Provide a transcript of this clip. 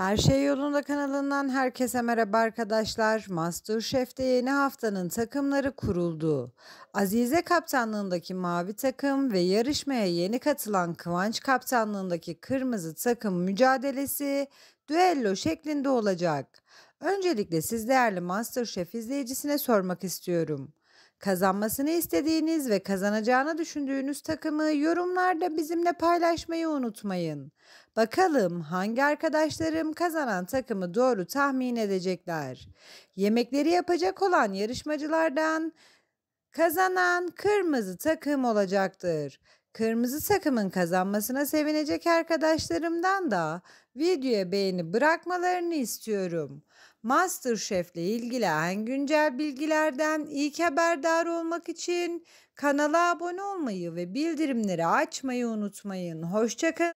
Her Şey Yolunda kanalından herkese merhaba arkadaşlar. Masterchef'te yeni haftanın takımları kuruldu. Azize kaptanlığındaki mavi takım ve yarışmaya yeni katılan Kıvanç kaptanlığındaki kırmızı takım mücadelesi düello şeklinde olacak. Öncelikle siz değerli Masterchef izleyicisine sormak istiyorum. Kazanmasını istediğiniz ve kazanacağını düşündüğünüz takımı yorumlarda bizimle paylaşmayı unutmayın. Bakalım hangi arkadaşlarım kazanan takımı doğru tahmin edecekler. Yemekleri yapacak olan yarışmacılardan kazanan kırmızı takım olacaktır. Kırmızı takımın kazanmasına sevinecek arkadaşlarımdan da videoya beğeni bırakmalarını istiyorum. MasterChef ile ilgili en güncel bilgilerden ilk haberdar olmak için kanala abone olmayı ve bildirimleri açmayı unutmayın. Hoşçakalın.